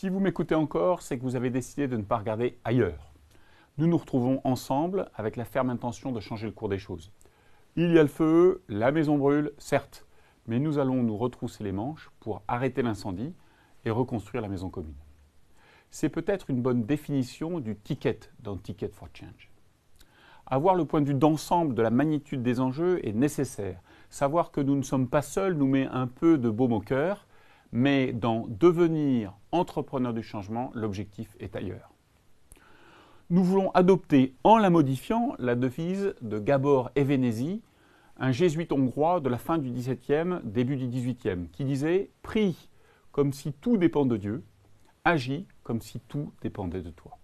Si vous m'écoutez encore, c'est que vous avez décidé de ne pas regarder ailleurs. Nous nous retrouvons ensemble avec la ferme intention de changer le cours des choses. Il y a le feu, la maison brûle, certes, mais nous allons nous retrousser les manches pour arrêter l'incendie et reconstruire la maison commune. C'est peut-être une bonne définition du ticket dans Ticket for Change. Avoir le point de vue d'ensemble de la magnitude des enjeux est nécessaire. Savoir que nous ne sommes pas seuls nous met un peu de baume au cœur, mais dans devenir entrepreneur du changement, l'objectif est ailleurs. Nous voulons adopter, en la modifiant, la devise de Gabor Evenesi, un jésuite hongrois de la fin du XVIIe, début du XVIIIe, qui disait « Prie comme si tout dépend de Dieu, agis comme si tout dépendait de toi ».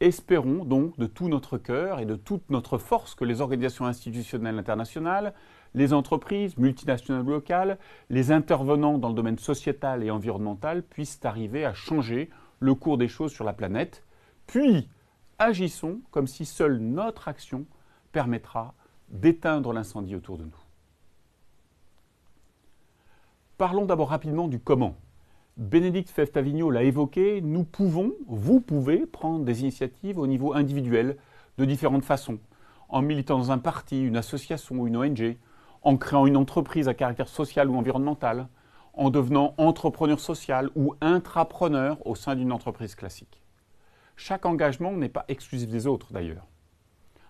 Espérons donc de tout notre cœur et de toute notre force que les organisations institutionnelles internationales, les entreprises multinationales locales, les intervenants dans le domaine sociétal et environnemental puissent arriver à changer le cours des choses sur la planète, puis agissons comme si seule notre action permettra d'éteindre l'incendie autour de nous. Parlons d'abord rapidement du comment. Bénédicte Feftavigno l'a évoqué, nous pouvons, vous pouvez prendre des initiatives au niveau individuel de différentes façons, en militant dans un parti, une association ou une ONG, en créant une entreprise à caractère social ou environnemental, en devenant entrepreneur social ou intrapreneur au sein d'une entreprise classique. Chaque engagement n'est pas exclusif des autres d'ailleurs.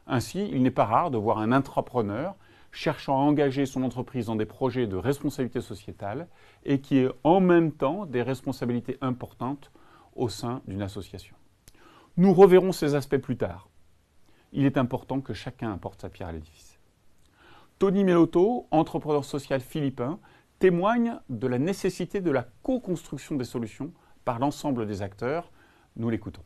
Ainsi, il n'est pas rare de voir un intrapreneur cherchant à engager son entreprise dans des projets de responsabilité sociétale et qui ait en même temps des responsabilités importantes au sein d'une association. Nous reverrons ces aspects plus tard. Il est important que chacun apporte sa pierre à l'édifice. Tony Melotto, entrepreneur social philippin, témoigne de la nécessité de la co-construction des solutions par l'ensemble des acteurs. Nous l'écoutons.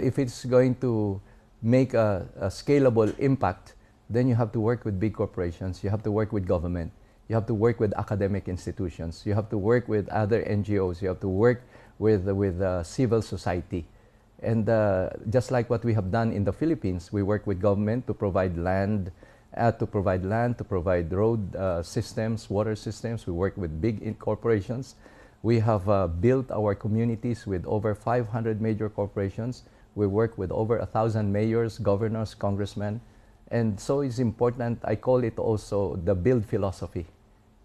If it's going to make a, a scalable impact, then you have to work with big corporations, you have to work with government, you have to work with academic institutions, you have to work with other NGOs, you have to work with, with uh, civil society. And uh, just like what we have done in the Philippines, we work with government to provide land, uh, to provide land, to provide road uh, systems, water systems. We work with big corporations. We have uh, built our communities with over 500 major corporations. We work with over 1,000 mayors, governors, congressmen. And so it's important, I call it also the build philosophy.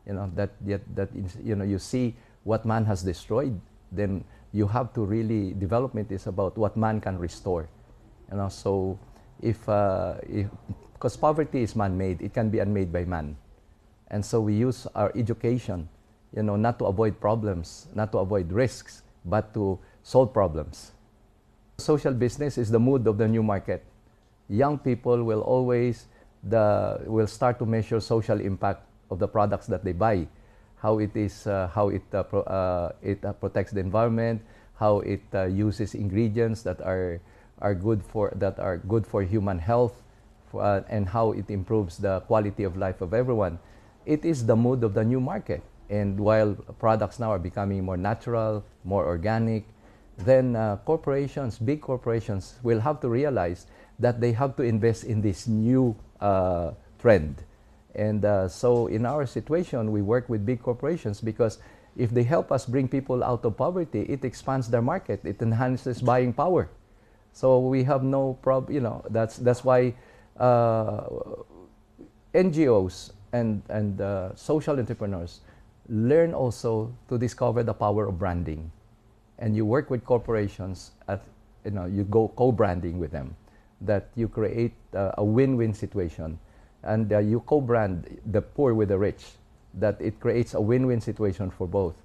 You know, that, that, that you know, you see what man has destroyed, then you have to really, development is about what man can restore. You know, so if, uh, because poverty is man-made, it can be unmade by man. And so we use our education, you know, not to avoid problems, not to avoid risks, but to solve problems. Social business is the mood of the new market. Young people will always the, will start to measure social impact of the products that they buy how it is uh, how it uh, pro, uh, it protects the environment, how it uses ingredients that are are good for that are good for human health, for, and how it improves the quality of life of everyone. It is the mood of the new market. And while products now are becoming more natural, more organic, then uh, corporations, big corporations, will have to realize that they have to invest in this new uh, trend. And uh, so in our situation, we work with big corporations because if they help us bring people out of poverty, it expands their market. It enhances buying power. So we have no problem, you know, that's, that's why uh, NGOs and, and uh, social entrepreneurs learn also to discover the power of branding. And you work with corporations at, you know, you go co-branding with them, that you create uh, a win-win situation and uh, you co-brand the poor with the rich, that it creates a win-win situation for both.